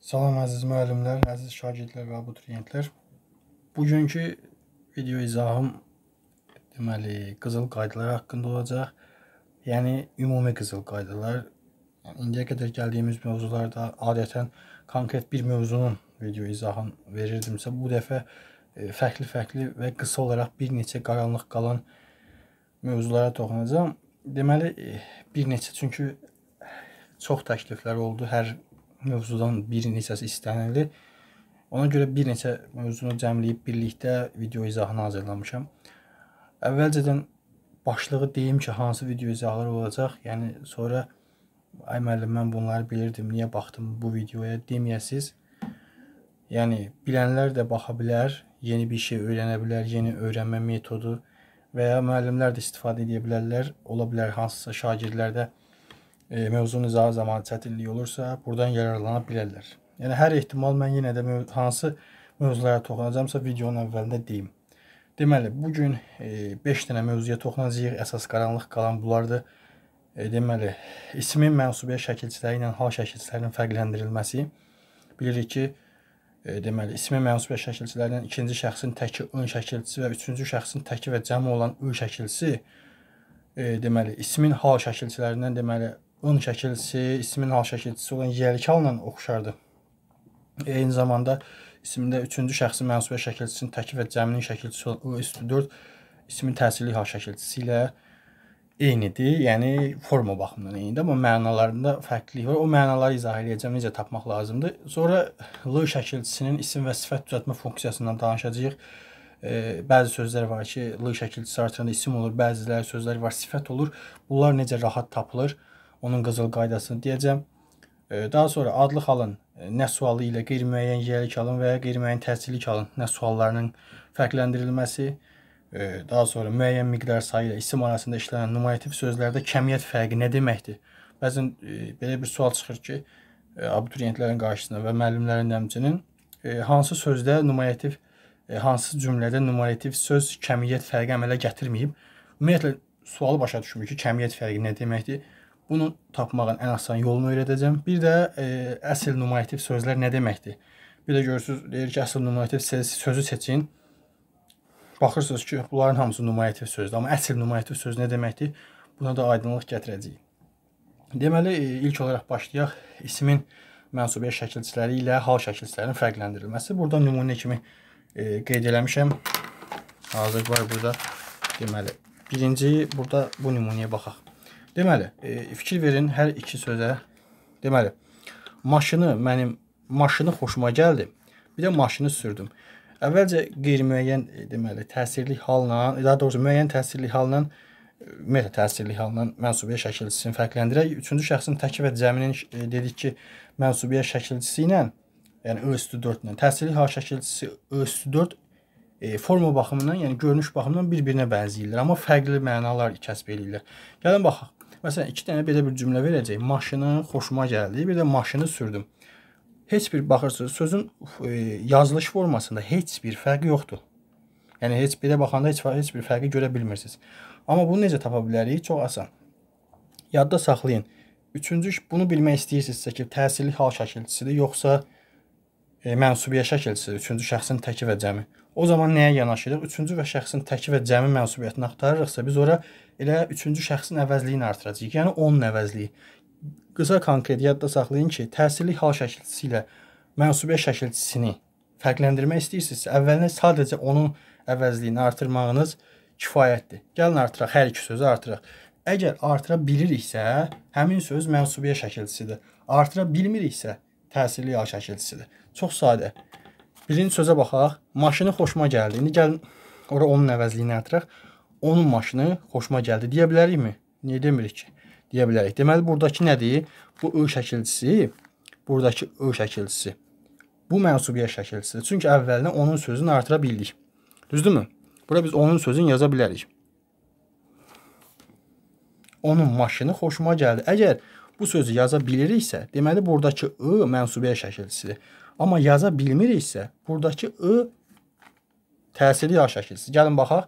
Salam əziz müəllimlər, əziz şagirdlər və abituriyentlər. Bugünkü video izahım deməli qızıl qaydalar haqqında olacaq. Yəni ümumi qızıl qaydalar. Yəni, indiyə qədər gəldiyimiz mövzularda adətən konkret bir mövzunun video izahını verirdimsə, bu dəfə e, fərqli-fərqli və qısa olaraq bir neçə qaranlıq qalan mövzulara toxunacağam. Deməli e, bir neçə çünki çox təkliflər oldu hər mövzudan bir neçəsi istənilir. Ona görə bir neçə mövzunu cəmləyib birlikdə video izahını hazırlamışam. Əvvəlcədən başlığı deyim ki, hansı video izahları olacaq. Yəni sonra ay müəllim mən bunları bilirdim, niyə baxdım bu videoya deməyəsiz. Yəni bilənlər də baxa bilər, yeni bir şey öyrənə bilər, yeni öyrənmə metodu və ya müəllimlər də istifadə edə bilərlər. Ola bilər hansısa şagirdlərdə e, mövzunun izahı zamanı çətinlik olursa, buradan yararlana bilərlər. Yəni hər ehtimal mən yenə də möv hansı mövzulara toxunacağımsa videonun əvvəlində deyim. Deməli, bu gün 5 e, dənə mövzuya toxunacağıq. Əsas qaranlıq qalan bunlardır. E, deməli, ismin mənsubiyyət şəkilçiləri ilə hal şəkilçilərinin fərqləndirilməsi. Bilirik ki, e, deməli, ismin mənsubiyyət şəkilçilərindən ikinci şəxsin təki ön şəkilçisi və üçüncü şəxsin təki və cəmi olan ü şəkilçisi e, deməli, ismin hal şəkilçilərindən deməli un şəkilçisi, ismin hal şəkilçisi olan yəlikalla oxşardı. Eyni zamanda ismində üçüncü şəxsi mənsubə şəkilçisinin təki və cəminin şəkilçisi olan üstü 4 ismin təsirli hal şəkilçisi ilə eynidir. Yəni forma baxımından eynidir, amma mənalarında fərqlilik var. O mənaları izah edəcəm, necə tapmaq lazımdır. Sonra l şəkilçisinin isim və sifət düzəltmə funksiyasından danışacağıq. E, bəzi sözlər var ki, l şəkilçisi artıranda isim olur, bəziləri sözlər var, sifət olur. Bunlar necə rahat tapılır? E, onun qızıl qaydasını deyəcəm. Daha sonra adlı xalın e, nə sualı ilə qeyri-müəyyən yeyilik alın və ya qeyri-müəyyən təhsillik alın nə suallarının fərqləndirilməsi, e, daha sonra müəyyən miqdar sayı ilə isim arasında işlənən numerativ sözlərdə kəmiyyət fərqi nə deməkdir? Bəzən e, belə bir sual çıxır ki, abituriyentlərin qarşısına və müəllimlərin həmçinin hansı sözdə numerativ hansı cümlədə numerativ söz kəmiyyət fərqi əmələ gətirməyib? Ümumiyyətlə sualı başa düşmür ki, kəmiyyət fərqi nə deməkdir? Bunu tapmağın ən asan yolunu öyrədəcəm. Bir də e, əsl numerativ sözlər nə deməkdir? Bir də görürsüz, deyir ki, əsl numerativ sözü seçin. Baxırsınız ki, bunların hamısı numerativ sözdür, amma əsl numerativ söz nə deməkdir? Buna da aydınlıq gətirəcəyik. Deməli, e, ilk olaraq başlayaq ismin mənsubiyyət şəkilçiləri ilə hal şəkilçilərinin fərqləndirilməsi. Burada nümunə kimi e, qeyd eləmişəm. Hazır var burada. Deməli, birinci burada bu nümunəyə baxaq. Deməli, e, fikir verin hər iki sözə. Deməli, maşını mənim maşını xoşuma gəldi. Bir də maşını sürdüm. Əvvəlcə qeyri-müəyyən e, deməli təsirli halla, daha doğrusu müəyyən təsirli halla e, meta təsirli halla mənsubiyyə şəkilçisini fərqləndirək. Üçüncü şəxsin təki və cəminin e, dedik ki, mənsubiyyə şəkilçisi ilə, yəni ö+4 ilə təsirli hal şəkilçisi ö+4 e, forma baxımından, yəni görünüş baxımından bir-birinə bənzəyirlər, amma fərqli mənalar kəsb eləyirlər. Gəlin baxaq. Məsələn, iki dənə belə bir cümlə verəcək. Maşını xoşuma gəldi, bir də maşını sürdüm. Heç bir baxırsınız, sözün e, yazılış formasında heç bir fərq yoxdur. Yəni heç belə baxanda heç, heç bir fərqi görə bilmirsiniz. Amma bunu necə tapa bilərik? Çox asan. Yadda saxlayın. Üçüncü iş bunu bilmək istəyirsinizsə ki, təsirli hal şəkilçisidir, yoxsa e, mənsubiyyə şəkilçisidir, üçüncü şəxsin təki və cəmi. O zaman nəyə yanaşırıq? Üçüncü və şəxsin təki və cəmi mənsubiyyətini axtarırıqsa, biz ora elə üçüncü şəxsin əvəzliyini artıracağıq. Yəni onun əvəzliyi. Qısa konkret yadda saxlayın ki, təsirli hal şəkilçisi ilə mənsubiyyət şəkilçisini fərqləndirmək istəyirsinizsə, əvvəlinə sadəcə onun əvəzliyini artırmağınız kifayətdir. Gəlin artıraq, hər iki sözü artıraq. Əgər artıra biliriksə, həmin söz mənsubiyyət şəkilçisidir. Artıra bilmiriksə, təsirli hal şəkilçisidir. Çox sadə. Birinci sözə baxaq. Maşını xoşuma gəldi. İndi gəlin ora onun əvəzliyini artıraq onun maşını xoşuma gəldi deyə bilərikmi? Niyə demirik ki? Deyə bilərik. Deməli, buradakı nədir? Bu ö şəkilçisi, buradakı ö şəkilçisi. Bu mənsubiyyət şəkilçisi. Çünki əvvəlinə onun sözünü artıra bildik. Düzdürmü? Bura biz onun sözünü yaza bilərik. Onun maşını xoşuma gəldi. Əgər bu sözü yaza biliriksə, deməli buradakı ı mənsubiyyə şəkilçisidir. Amma yaza bilmiriksə, buradakı ı təsirli yaş şəkilçisidir. Gəlin baxaq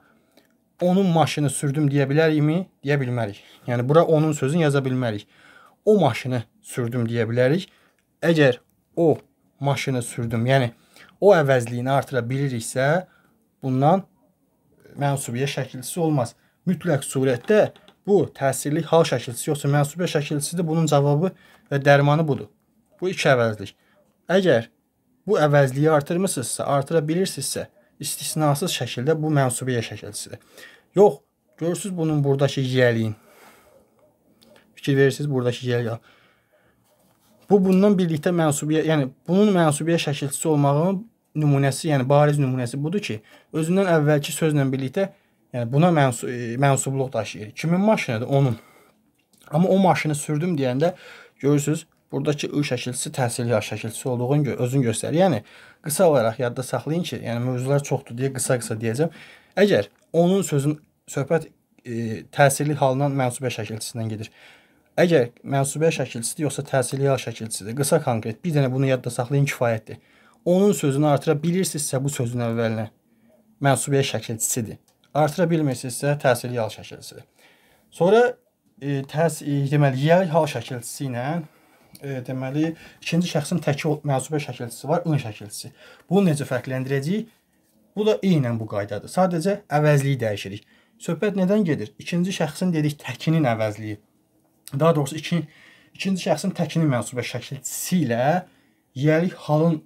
onun maşını sürdüm deyə bilərikmi? Deyə bilmərik. Yəni bura onun sözünü yaza bilmərik. O maşını sürdüm deyə bilərik. Əgər o maşını sürdüm, yəni o əvəzliyini artıra biliriksə, bundan mənsubiyyə şəkilçisi olmaz. Mütləq surətdə bu təsirli hal şəkilçisi yoxsa mənsubiyyə şəkilçisidir. Bunun cavabı və dərmanı budur. Bu iki əvəzlik. Əgər bu əvəzliyi artırmısınızsa, artıra bilirsinizsə, istisnasız şəkildə bu mənsubiyyə şəkilçisidir. Yox, görürsüz bunun buradakı yiyəliyin. Fikir verirsiniz buradakı yiyəliyə. Bu bundan birlikdə mənsubiyyə, yəni bunun mənsubiyyə şəkilçisi olmağının nümunəsi, yəni bariz nümunəsi budur ki, özündən əvvəlki sözlə birlikdə yəni buna mənsu e, mənsubluq daşıyır. Kimin maşınıdır? Onun. Amma o maşını sürdüm deyəndə görürsüz, Buradakı ü şəkilçisi təhsil yaş şəkilçisi olduğunu gö özün göstərir. Yəni qısa olaraq yadda saxlayın ki, yəni mövzular çoxdur deyə qısa-qısa deyəcəm. Əgər onun sözün söhbət e, təsirli halından mənsubə şəkilçisindən gedir. Əgər mənsubə şəkilçisidir yoxsa təsirli hal şəkilçisidir, qısa konkret bir dənə bunu yadda saxlayın kifayətdir. Onun sözünü artıra bilirsinizsə bu sözün əvvəlinə mənsubə şəkilçisidir. Artıra bilmirsinizsə təsirli hal şəkilçisidir. Sonra e, təs e, deməli yay hal şəkilçisi ilə e, deməli ikinci şəxsin təki mənsubə şəkilçisi var, ön şəkilçisi. Bunu necə fərqləndirəcəyik? Bu da eynən bu qaydadır. Sadəcə əvəzliyi dəyişirik. Söhbət nədən gedir? İkinci şəxsin dedik təkinin əvəzliyi. Daha doğrusu iki, ikinci şəxsin təkinin mənsubə şəkilçisi ilə yelik halın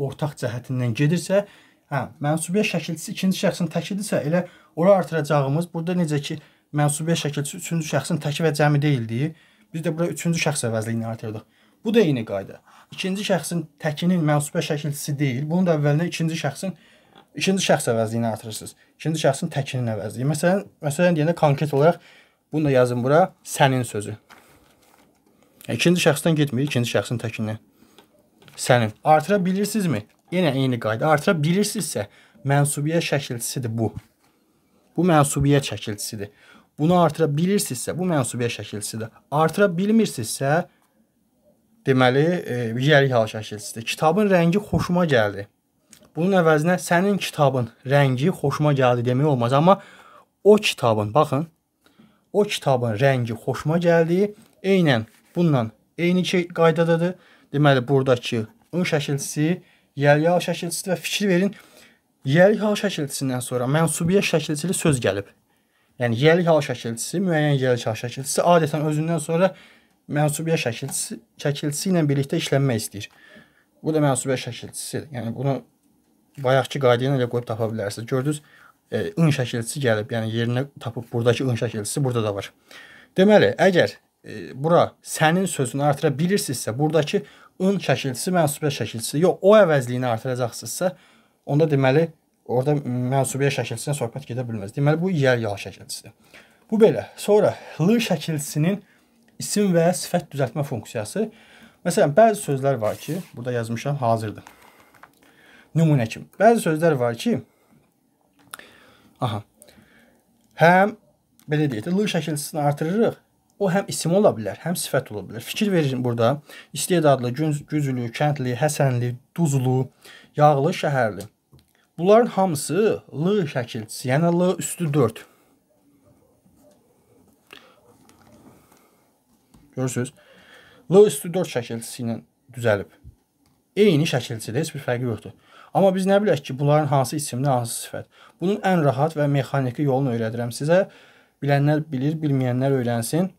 ortaq cəhətindən gedirsə, hə, mənsubiyyət şəkilçisi ikinci şəxsin təkidirsə, elə ora artıracağımız burada necə ki mənsubiyyət şəkilçisi üçüncü şəxsin təki və cəmi deyildi. Biz də bura üçüncü şəxs əvəzliyini artırdıq. Bu da eyni qayda. İkinci şəxsin təkinin mənsuba şəkilçisi deyil. Bunu da əvvəlində ikinci şəxsin ikinci şəxs əvəzliyini artırırsınız. İkinci şəxsin təkinin əvəzliyi. Məsələn, məsələn deyəndə konkret olaraq bunu da yazın bura sənin sözü. Yəni ikinci şəxsdən getmir, ikinci şəxsin təkindən. Sənin. Artıra bilirsinizmi? Yenə eyni qayda. Artıra bilirsinizsə, mənsubiyyə şəkilçisidir bu. Bu mənsubiyyə şəkilçisidir. Bunu artıra bilirsinizsə, bu mənsubiyyə şəkilçisidir. Artıra bilmirsinizsə, deməli, e, digərlik hal şəkilçisidir. Kitabın rəngi xoşuma gəldi. Bunun əvəzinə sənin kitabın rəngi xoşuma gəldi demək olmaz, amma o kitabın, baxın, o kitabın rəngi xoşuma gəldi. Eynən bununla eyni şey qaydadadır. Deməli, buradakı ön şəkilçisi, yəl yal şəkilçisi və fikir verin, yəl hal şəkilçisindən sonra mənsubiyyə şəkilçili söz gəlib. Yəni yəl hal şəkilçisi, müəyyən yəl hal şəkilçisi adətən özündən sonra mənsubiyyə şəkilçisi, şəkilçisi ilə birlikdə işlənmək istəyir. Bu da mənsubiyyə şəkilçisidir. Yəni bunu bayaqki qayda ilə qoyub tapa bilərsiniz. Gördünüz, e, ın şəkilçisi gəlib, yəni yerinə tapıb burdakı ın şəkilçisi burada da var. Deməli, əgər e, bura sənin sözünü artıra bilirsinizsə, burdakı ın şəkilçisi mənsubiyyə şəkilçisi, yox o əvəzliyini artıracaqsınızsa, onda deməli orada mənsubiyyə şəkilçisinə söhbət gedə bilməz. Deməli bu yer yal şəkilçisidir. Bu belə. Sonra l şəkilçisinin İsim və sifət düzəltmə funksiyası. Məsələn, bəzi sözlər var ki, burada yazmışam hazırdır. Nümunə kimi. Bəzi sözlər var ki, aha, həm, belə deyək, l şəkilçisini artırırıq, o həm isim ola bilər, həm sifət ola bilər. Fikir verin burada, istedadlı, güclü, kəndli, həsənli, duzlu, yağlı, şəhərli. Bunların hamısı l şəkilçisi, yəni l üstü 4. Görürsüz? L üstü 4 şəkilçisi ilə düzəlib. Eyni şəkilçidir, heç bir fərqi yoxdur. Amma biz nə bilək ki, bunların hansı isimli, hansı sifət. Bunun ən rahat və mexaniki yolunu öyrədirəm sizə. Bilənlər bilir, bilməyənlər öyrənsin.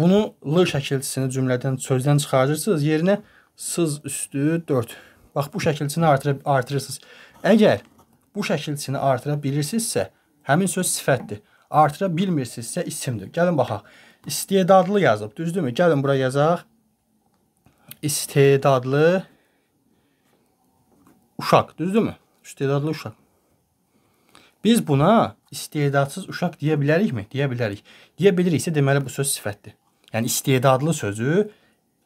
Bunu l şəkilçisini cümlədən sözdən çıxarırsınız, yerinə sız üstü 4. Bax bu şəkilçini artır artırırsınız. Əgər bu şəkilçini artıra bilirsinizsə, həmin söz sifətdir artıra bilmirsinizsə isimdir. Gəlin baxaq. İstedadlı yazıb, düzdürmü? Gəlin bura yazaq. İstedadlı uşaq, düzdürmü? İstedadlı uşaq. Biz buna istedadsız uşaq deyə bilərikmi? Deyə bilərik. Deyə biliriksə deməli bu söz sifətdir. Yəni istedadlı sözü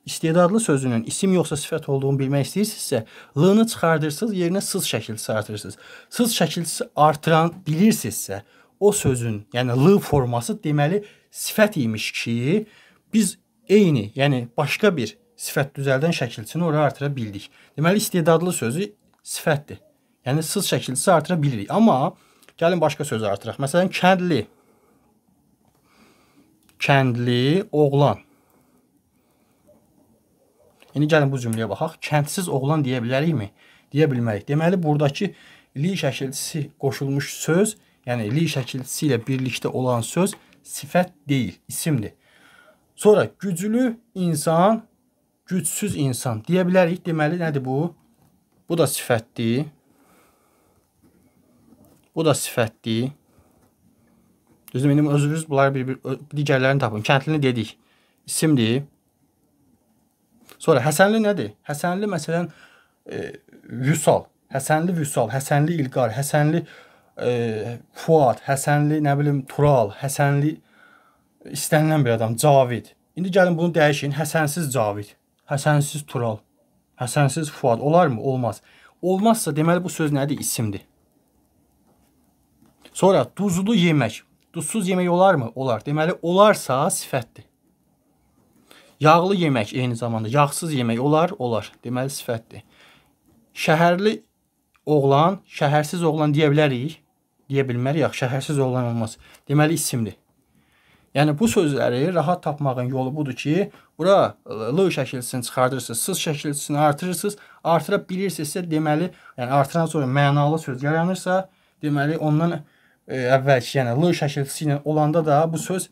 istedadlı sözünün isim yoxsa sifət olduğunu bilmək istəyirsinizsə, l-nı çıxardırsınız, yerinə sız şəkil çıxardırsınız. Sız şəkilsi artıran bilirsinizsə, o sözün, yəni l forması deməli sifət imiş ki, biz eyni, yəni başqa bir sifət düzəldən şəkilçini ora artıra bildik. Deməli istedadlı sözü sifətdir. Yəni sız şəkilçisi artıra bilirik. Amma gəlin başqa sözü artıraq. Məsələn, kəndli. Kəndli oğlan. İndi yəni, gəlin bu cümləyə baxaq. Kəndsiz oğlan deyə bilərikmi? Deyə bilmərik. Deməli burdakı li şəkilçisi qoşulmuş söz Yəni li şəkilçisi ilə birlikdə olan söz sifət deyil, isimdir. Sonra güclü insan, gücsüz insan deyə bilərik. Deməli nədir bu? Bu da sifətdir. Bu da sifətdir. Düzdür, indi özünüz bunları bir-bir digərlərini tapın. Kəndlini dedik. İsimdir. Sonra Həsənli nədir? Həsənli məsələn e, Vüsal, Həsənli Vüsal, Həsənli İlqar, Həsənli e, e, Fuad, Həsənli, nə bilim Tural, Həsənli istənilən bir adam Cavid. İndi gəlin bunu dəyişin, Həsənsiz Cavid, Həsənsiz Tural, Həsənsiz Fuad olarmı? Olmaz. Olmazsa deməli bu söz nədir? İsimdir. Sonra duzlu yemək. Duzsuz yemək olarmı? Olar. Deməli olarsa sifətdir. Yağlı yemək eyni zamanda yağsız yemək olar, olar. Deməli sifətdir. Şəhərli oğlan, şəhərsiz oğlan deyə bilərik deyə bilməliyik, şəhərsiz oğlan olmaz. Deməli isimdir. Yəni bu sözləri rahat tapmağın yolu budur ki, bura l şəkilçisini çıxardırsınız, sız şəkilçisini artırırsınız, artıra bilirsinizsə deməli, yəni artıran sonra mənalı söz yaranırsa, deməli ondan e, əvvəlki, yəni l şəkilçisi ilə olanda da bu söz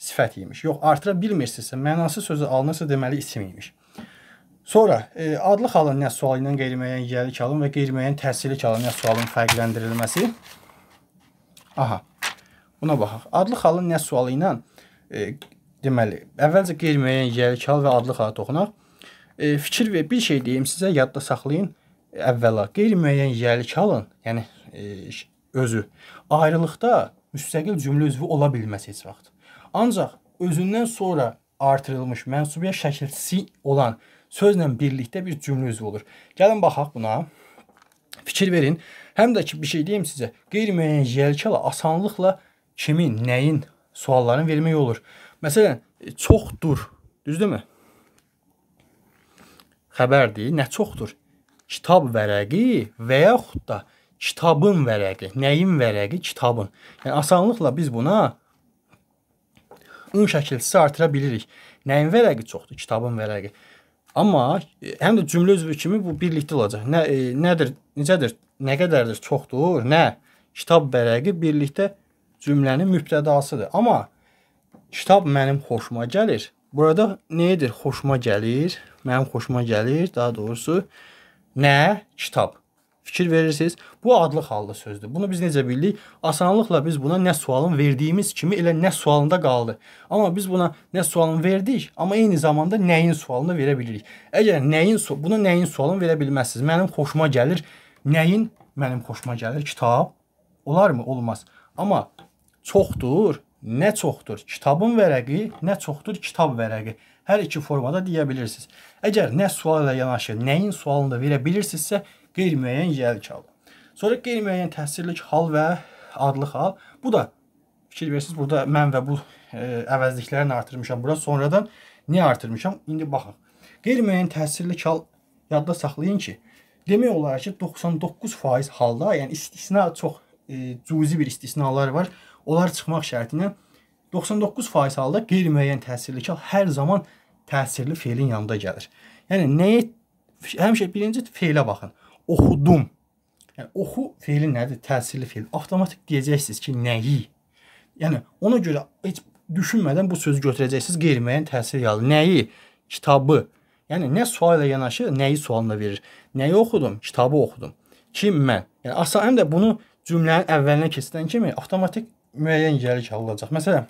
sifət imiş. Yox, artıra bilmirsinizsə, mənasız sözü alınırsa deməli isim imiş. Sonra e, adlı halın nəs sualı ilə qeyri-müəyyən yiyəlik halın və qeyri-müəyyən təhsillik halın nəs yəni sualının fərqləndirilməsi Aha. Buna baxaq. Adlı xalın nə sualı ilə e, deməli, əvvəlcə qeyri-müəyyən yerik hal və adlı xala toxunaq. E, fikir və bir şey deyim sizə yadda saxlayın. Əvvəla qeyri-müəyyən yerik halın, yəni e, özü ayrılıqda müstəqil cümlə üzvü ola bilməz heç vaxt. Ancaq özündən sonra artırılmış mənsubiyyət şəkilsi olan sözlə birlikdə bir cümlə üzvü olur. Gəlin baxaq buna. Fikir verin. Həm də ki bir şey deyim sizə. Qeyri-müəyyən yelkələ asanlıqla kimin, nəyin suallarını vermək olur. Məsələn, çoxdur, düzdürmü? Xəbərdir, nə çoxdur? Kitab vərəqi və yaxud da kitabın vərəqi, nəyin vərəqi? Kitabın. Yəni asanlıqla biz buna ın şəkilçisi artıra bilirik. Nəyin vərəqi çoxdur? Kitabın vərəqi. Amma e, həm də cümlə üzvü kimi bu birlikdə olacaq. Nə e, nədir, necədir, nə qədərdir, çoxdur, nə kitab vərəqi birlikdə cümlənin mübtədasıdır. Amma kitab mənim xoşuma gəlir. Burada nə edir? Xoşuma gəlir. Mənim xoşuma gəlir, daha doğrusu nə kitab fikir verirsiniz. Bu adlı halda sözdür. Bunu biz necə bildik? Asanlıqla biz buna nə sualın verdiyimiz kimi elə nə sualında qaldı. Amma biz buna nə sualını verdik, amma eyni zamanda nəyin sualını verə bilirik. Əgər nəyin buna nəyin sualını verə bilməzsiniz. Mənim xoşuma gəlir nəyin mənim xoşuma gəlir kitab. Olarmı? Olmaz. Amma çoxdur, nə çoxdur kitabın vərəqi, nə çoxdur kitab vərəqi. Hər iki formada deyə bilirsiniz. Əgər nə sualla yanaşı, nəyin sualını da verə bilirsinizsə, qeyri-müəyyən yəlik hal. Sonra qeyri-müəyyən təsirlik hal və adlı hal. Bu da fikir versiniz burada mən və bu ə, e, əvəzliklərini artırmışam. Bura sonradan niyə artırmışam? İndi baxın. Qeyri-müəyyən təsirlik hal yadda saxlayın ki, demək olar ki, 99% halda, yəni istisna çox e, cüzi bir istisnalar var. Onlar çıxmaq şərti ilə 99% halda qeyri-müəyyən təsirlik hal hər zaman təsirli feilin yanında gəlir. Yəni nəyə həmişə birinci feilə baxın. Oxudum. Yəni oxu feili nədir? Təsirli feil. Avtomatik deyəcəksiniz ki, nəyi? Yəni ona görə heç düşünmədən bu sözü götürəcəksiniz qeyri-müəyyən təsir yalı. Nəyi? Kitabı. Yəni nə sualla yanaşı, nəyi sualına verir. Nəyi oxudum? Kitabı oxudum. Kim mən? Yəni asan həm də bunu cümlənin əvvəlinə keçirən kimi avtomatik müəyyən yerlik halı olacaq. Məsələn,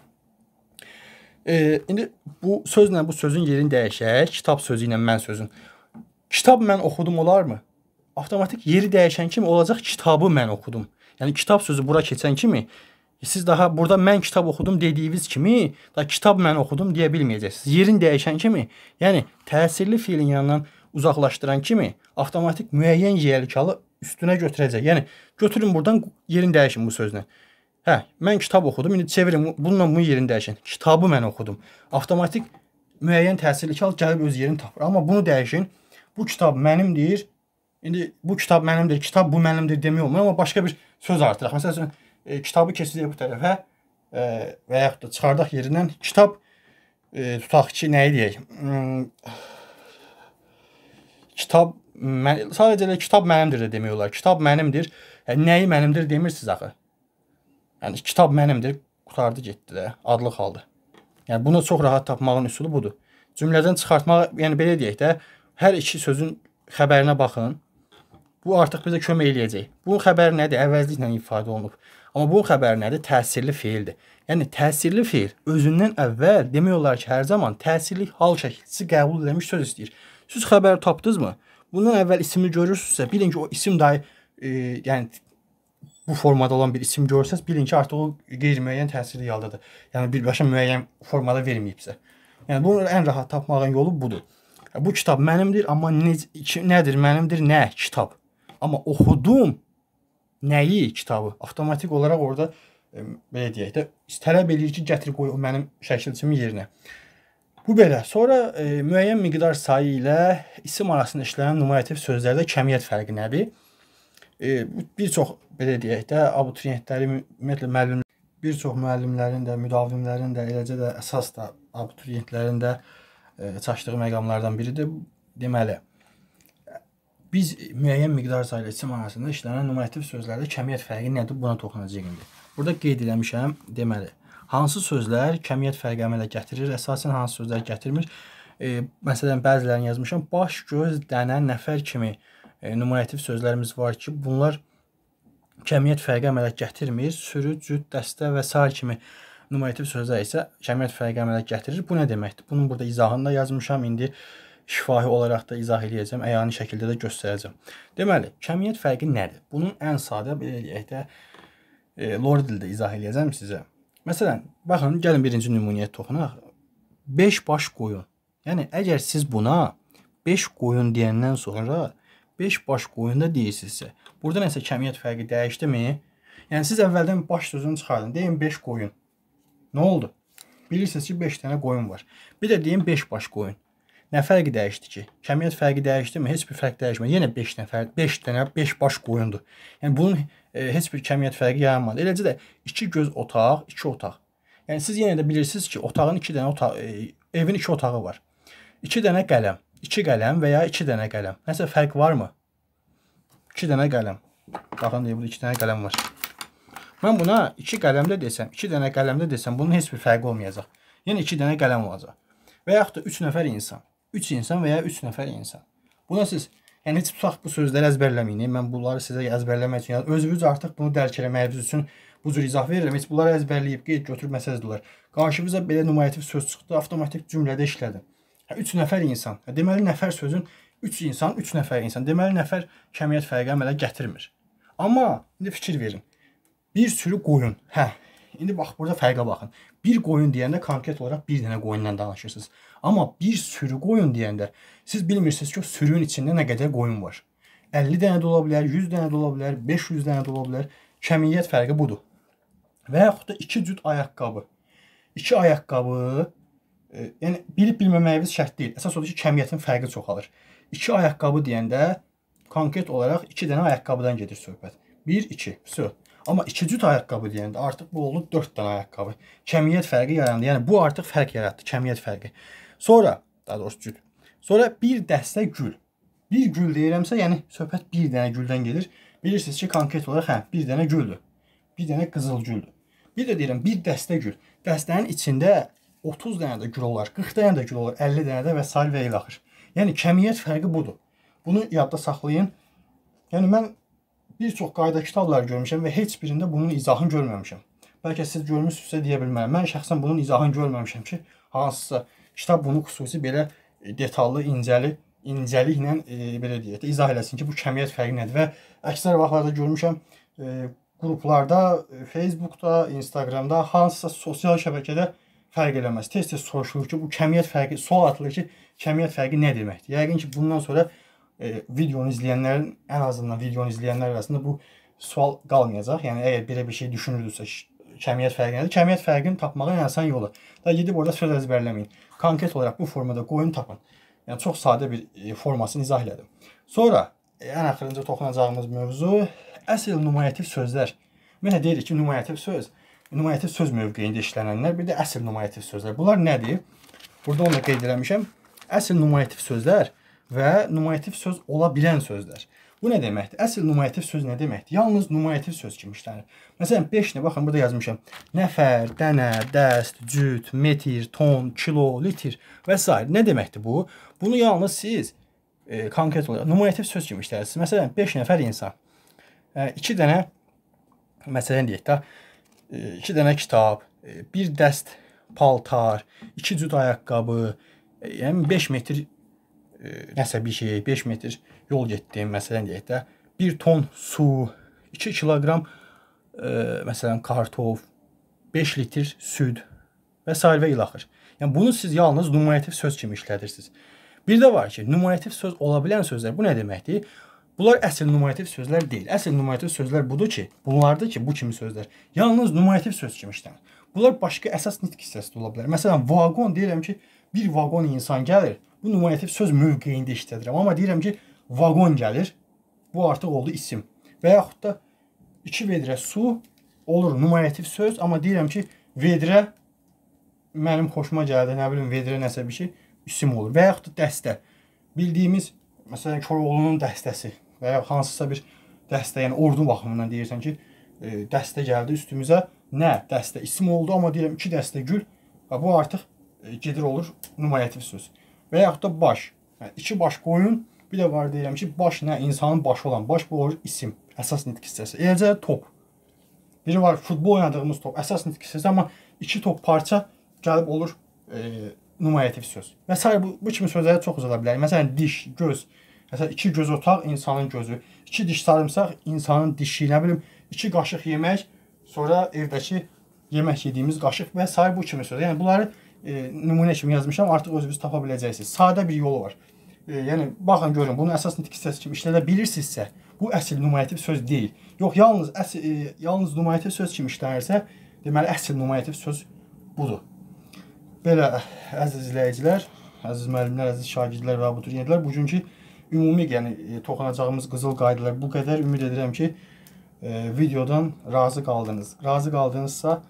e, indi bu sözlə bu sözün yerini dəyişək. Kitab sözü ilə mən sözün. Kitab mən oxudum olarmı? avtomatik yeri dəyişən kimi olacaq kitabı mən oxudum. Yəni kitab sözü bura keçən kimi siz daha burada mən kitab oxudum dediyiniz kimi da kitab mən oxudum deyə bilməyəcəksiniz. Yerin dəyişən kimi, yəni təsirli fiilin yanından uzaqlaşdıran kimi avtomatik müəyyən yelkalı üstünə götürəcək. Yəni götürün buradan yerin dəyişin bu sözlə. Hə, mən kitab oxudum. İndi çevirin bununla bunun yerini dəyişin. Kitabı mən oxudum. Avtomatik müəyyən təsirli kal gəlib öz yerini tapır. Amma bunu dəyişin. Bu kitab mənim deyir. İndi bu kitab mənimdir, kitab bu mənimdir demək olmur, amma başqa bir söz artıraq. Məsəl üçün e, kitabı keçirək bu tərəfə e, və yaxud da çıxardaq yerindən kitab e, tutaq ki, nəyi deyək? Hmm, kitab mən, sadəcə elə kitab mənimdir də demək olar. Kitab mənimdir. Yəni nəyi mənimdir demirsiz axı. Yəni kitab mənimdir, qutardı getdi də, adlıq aldı. Yəni bunu çox rahat tapmağın üsulu budur. Cümlədən çıxartmaq, yəni belə deyək də, hər iki sözün xəbərinə baxın. Bu artıq bizə kömək eləyəcək. Bunun xəbəri nədir? Əvəzliklə ifadə olunub. Amma bunun xəbəri nədir? Təsirli feildir. Yəni təsirli feil özündən əvvəl demək olar ki, hər zaman təsirli hal şəkilçisi qəbul edilmiş söz istəyir. Siz xəbəri tapdınızmı? Bundan əvvəl ismi görürsünüzsə, bilin ki, o isim dahi e, yəni bu formada olan bir isim görsəz, bilin ki, artıq o qeyri-müəyyən təsirli haldadır. Yəni birbaşa müəyyən formada verməyibsə. Yəni bunu ən rahat tapmağın yolu budur. Bu kitab mənimdir, amma necə, nədir mənimdir, nə kitab? Amma oxudum nəyi kitabı avtomatik olaraq orada e, belə deyək də tələb eləyir ki, gətir qoy o mənim şəkilçimin yerinə. Bu belə. Sonra e, müəyyən miqdar sayı ilə isim arasında işlənən numerativ sözlərdə kəmiyyət fərqi nədir? E, bir çox belə deyək də abituriyentləri ümumiyyətlə müəllim bir çox müəllimlərin də, müdavimlərin də, eləcə də əsas da abituriyentlərin də e, çaşdığı məqamlardan biridir. Deməli, Biz müəyyən miqdar saylı isim arasında işlənən nominativ sözlərdə kəmiyyət fərqi nədir? Buna toxunacağıq indi. Burada qeyd eləmişəm, deməli, hansı sözlər kəmiyyət fərqi əmələ gətirir, əsasən hansı sözlər gətirmir? E, məsələn, bəzilərini yazmışam. Baş, göz, dənə, nəfər kimi e, nominativ sözlərimiz var ki, bunlar kəmiyyət fərqi əmələ gətirmir. Sürü, cüt, dəstə və sair kimi nominativ sözlər isə kəmiyyət fərqi əmələ gətirir. Bu nə deməkdir? Bunun burada izahını da yazmışam. İndi şifahi olaraq da izah eləyəcəm, əyani şəkildə də göstərəcəm. Deməli, kəmiyyət fərqi nədir? Bunun ən sadə belə eləyək də e, lor dildə izah eləyəcəm sizə. Məsələn, baxın, gəlin birinci nümunəyə toxunaq. 5 baş qoyun. Yəni əgər siz buna 5 qoyun deyəndən sonra 5 baş qoyunda deyirsinizsə, burada nəsə kəmiyyət fərqi dəyişdimi? Yəni siz əvvəldən baş sözünü çıxardın, deyin 5 qoyun. Nə oldu? Bilirsiniz ki, 5 dənə qoyun var. Bir də deyin 5 baş qoyun. Nə fərqi dəyişdi ki? Kəmiyyət fərqi dəyişdimi? Heç bir fərq dəyişmədi. Yenə 5 nəfər, 5 dənə 5 baş qoyundur. Yəni bunun e, heç bir kəmiyyət fərqi yaranmadı. Eləcə də 2 göz otaq, 2 otaq. Yəni siz yenə də bilirsiniz ki, otağın 2 dənə otaq, e, evin 2 otağı var. 2 dənə qələm, 2 qələm və ya 2 dənə qələm. Nəsə fərq varmı? 2 dənə qələm. Baxın, burada 2 dənə qələm var. Mən buna 2 qələmdə desəm, 2 dənə qələmdə desəm, bunun heç bir fərqi olmayacaq. Yenə 2 dənə qələm olacaq. Və yaxud da 3 nəfər insan. 3 insan və ya 3 nəfər insan. Buna siz yəni heç tutaq bu sözləri əzbərləməyin. Yəni mən bunları sizə əzbərləmək üçün, yəni özünüz artıq bunu dərk etməyiniz üçün bu cür izah verirəm. Heç bunları əzbərləyib qeyd götürüb məsələdirlər. Qarşımıza belə numerativ söz çıxdı, avtomatik cümlədə işlədi. 3 hə, nəfər insan. Hə, deməli nəfər sözün 3 insan, 3 nəfər insan. Deməli nəfər kəmiyyət fərqi əmələ gətirmir. Amma indi fikir verin. Bir sürü qoyun. Hə. İndi bax burada fərqə baxın. Bir qoyun deyəndə konkret olaraq bir dənə qoyundan danışırsınız. Amma bir sürü qoyun deyəndə siz bilmirsiniz ki, o sürünün içində nə qədər qoyun var. 50 dənə də ola bilər, 100 dənə də ola bilər, 500 dənə də ola bilər. Kəmiyyət fərqi budur. Və yaxud da iki cüt ayaqqabı. İki ayaqqabı, e, yəni bilib bilməməyiniz şərt deyil. Əsas odur ki, kəmiyyətin fərqi çoxalır. İki ayaqqabı deyəndə konkret olaraq 2 dənə ayaqqabıdan gedir söhbət. 1 2. Vsyo. Amma iki cüt ayaqqabı deyəndə artıq bu oldu 4 dənə ayaqqabı. Kəmiyyət fərqi yarandı. Yəni bu artıq fərq yaratdı, kəmiyyət fərqi. Sonra, daha doğrusu cüt. Sonra bir dəstə gül. Bir gül deyirəmsə, yəni söhbət bir dənə güldən gelir. Bilirsiniz ki, konkret olaraq hə, bir dənə güldür. Bir dənə qızıl güldür. Bir də deyirəm, bir dəstə gül. Dəstənin içində 30 dənə də gül olar, 40 dənə də gül olar, 50 dənə də və sair və ilaxır. Yəni kəmiyyət fərqi budur. Bunu yadda saxlayın. Yəni mən bir çox qayda kitablar görmüşəm və heç birində bunun izahını görməmişəm. Bəlkə siz görmüsünüzsə deyə bilmərəm. Mən şəxsən bunun izahını görməmişəm ki, hansısa kitab bunu xüsusi belə e, detallı, incəli, incəliklə e, belə deyək də izah eləsin ki, bu kəmiyyət fərqi nədir və əksər vaxtlarda görmüşəm e, qruplarda, e, Facebookda, Instagramda, hansısa sosial şəbəkədə fərq eləməz. Tez-tez soruşulur ki, bu kəmiyyət fərqi, sual atılır ki, kəmiyyət fərqi nə deməkdir? Yəqin ki, bundan sonra e, videonu izləyənlərin ən azından videonu izləyənlər arasında bu sual qalmayacaq. Yəni əgər belə bir şey düşünürdüsə kəmiyyət fərqi nədir? Kəmiyyət fərqini tapmağın ən asan yolu. Da gedib orada söz əzbərləməyin. Konkret olaraq bu formada qoyun tapın. Yəni çox sadə bir e, formasını izah elədim. Sonra e, ən axırıncı toxunacağımız mövzu əsl nümayativ sözlər. Mənə deyirik ki, nümayativ söz, nümayativ söz mövqeyində işlənənlər, bir də əsl nümayativ sözlər. Bunlar nədir? Burada onu da qeyd eləmişəm. Əsl nümayativ sözlər və numerativ söz ola bilən sözlər. Bu nə deməkdir? Əsl numerativ söz nə deməkdir? Yalnız numerativ söz kimi işlənir. Məsələn, 5 nə? Baxın, burada yazmışam. Nəfər, dənə, dəst, cüt, metr, ton, kilo, litr və s. Nə deməkdir bu? Bunu yalnız siz e, konkret olaraq numerativ söz kimi işləyirsiniz. Məsələn, 5 nəfər insan. 2 e, dənə məsələn deyək də 2 e, dənə kitab, 1 e, dəst paltar, 2 cüt ayaqqabı, e, yəni 5 metr e, nəsə bir şey 5 metr yol getdiyim məsələn deyək də 1 ton su, 2 kiloqram e, məsələn kartof, 5 litr süd və s. və ilaxır. Yəni bunu siz yalnız numerativ söz kimi işlədirsiniz. Bir də var ki, numerativ söz ola bilən sözlər bu nə deməkdir? Bunlar əsl numerativ sözlər deyil. Əsl numerativ sözlər budur ki, bunlardır ki, bu kimi sözlər yalnız numerativ söz kimi işlənir. Bunlar başqa əsas nitq hissəsi də ola bilər. Məsələn, vaqon deyirəm ki, bir vaqon insan gəlir. Bu nümayiətif söz mövqeyində işlədirəm. Amma deyirəm ki, vaqon gəlir. Bu artıq oldu isim. Və yaxud da 2 vedrə su olur nümayiətif söz, amma deyirəm ki, vedrə mənim xoşuma gəldi, nə bilim vedrə nəsə bir şey isim olur. Və yaxud da dəstə. Bildiyimiz məsələn Koroğlunun dəstəsi və ya hansısa bir dəstə, yəni ordu baxımından deyirsən ki, e, dəstə gəldi üstümüzə. Nə? Dəstə isim oldu, amma deyirəm 2 dəstə gül. Və bu artıq e, gedir olur nümayiətif söz və yaxud da baş. Yəni iki baş qoyun. Bir də var deyirəm ki, baş nə insanın başı olan, baş bu olur isim, əsas nitq hissəsi. Eləcə top. Biri var futbol oynadığımız top, əsas nitq hissəsi, amma iki top parça gəlib olur e, numerativ söz. Və sair bu, bu kimi sözlərə çox uzada bilərik. Məsələn, diş, göz. Məsələn, iki göz otaq insanın gözü. İki diş sarımsaq insanın dişi, nə bilim, iki qaşıq yemək, sonra evdəki yemək yediyimiz qaşıq və sair bu kimi sözlər. Yəni bunları e, nümunə kimi yazmışam, artıq özünüz tapa biləcəksiniz. Sadə bir yolu var. E, yəni baxın görün, bunun əsas nitq hissəsi kimi işlədə bilirsinizsə, bu əsl numerativ söz deyil. Yox, yalnız əsl e, yalnız numerativ söz kimi işlənirsə, deməli əsl numerativ söz budur. Belə əziz izləyicilər, əziz müəllimlər, əziz şagirdlər və abituriyentlər, bugünkü ümumi, yəni e, toxunacağımız qızıl qaydalar bu qədər. Ümid edirəm ki, e, videodan razı qaldınız. Razı qaldınızsa,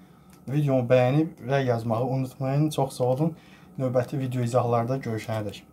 Videomu bəyənib rəy yazmağı unutmayın. Çox sağ olun. Növbəti video izahlarda görüşənədək.